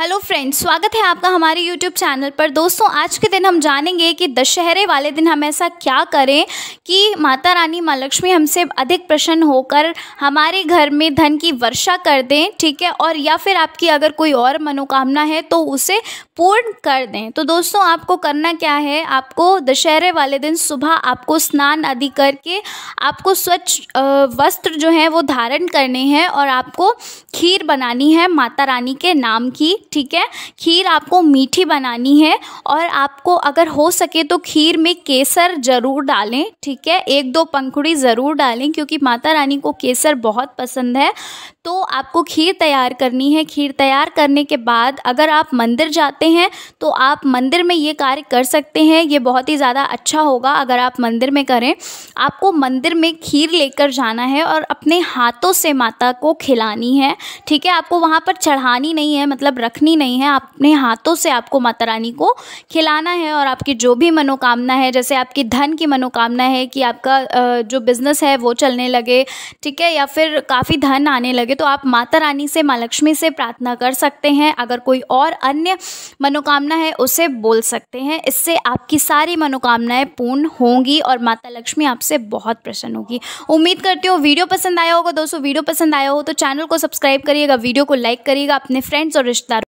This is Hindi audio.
हेलो फ्रेंड्स स्वागत है आपका हमारे यूट्यूब चैनल पर दोस्तों आज के दिन हम जानेंगे कि दशहरे वाले दिन हम ऐसा क्या करें कि माता रानी माँ लक्ष्मी हमसे अधिक प्रसन्न होकर हमारे घर में धन की वर्षा कर दें ठीक है और या फिर आपकी अगर कोई और मनोकामना है तो उसे पूर्ण कर दें तो दोस्तों आपको करना क्या है आपको दशहरे वाले दिन सुबह आपको स्नान आदि करके आपको स्वच्छ वस्त्र जो है वो धारण करने हैं और आपको खीर बनानी है माता रानी के नाम की ठीक है खीर आपको मीठी बनानी है और आपको अगर हो सके तो खीर में केसर ज़रूर डालें ठीक है एक दो पंखुड़ी ज़रूर डालें क्योंकि माता रानी को केसर बहुत पसंद है तो आपको खीर तैयार करनी है खीर तैयार करने के बाद अगर आप मंदिर जाते हैं तो आप मंदिर में ये कार्य कर सकते हैं ये बहुत ही ज़्यादा अच्छा होगा अगर आप मंदिर में करें आपको मंदिर में खीर लेकर जाना है और अपने हाथों से माता को खिलानी है ठीक है आपको वहाँ पर चढ़ानी नहीं है मतलब रख रखनी नहीं है अपने हाथों से आपको माता रानी को खिलाना है और आपकी जो भी मनोकामना है जैसे आपकी धन की मनोकामना है कि आपका जो बिज़नेस है वो चलने लगे ठीक है या फिर काफ़ी धन आने लगे तो आप माता रानी से माँ लक्ष्मी से प्रार्थना कर सकते हैं अगर कोई और अन्य मनोकामना है उसे बोल सकते हैं इससे आपकी सारी मनोकामनाएं पूर्ण होंगी और माता लक्ष्मी आपसे बहुत प्रसन्न होगी उम्मीद करती हूँ वीडियो पसंद आया होगा दोस्तों वीडियो पसंद आया हो तो चैनल को सब्सक्राइब करिएगा वीडियो को लाइक करिएगा अपने फ्रेंड्स और रिश्तेदारों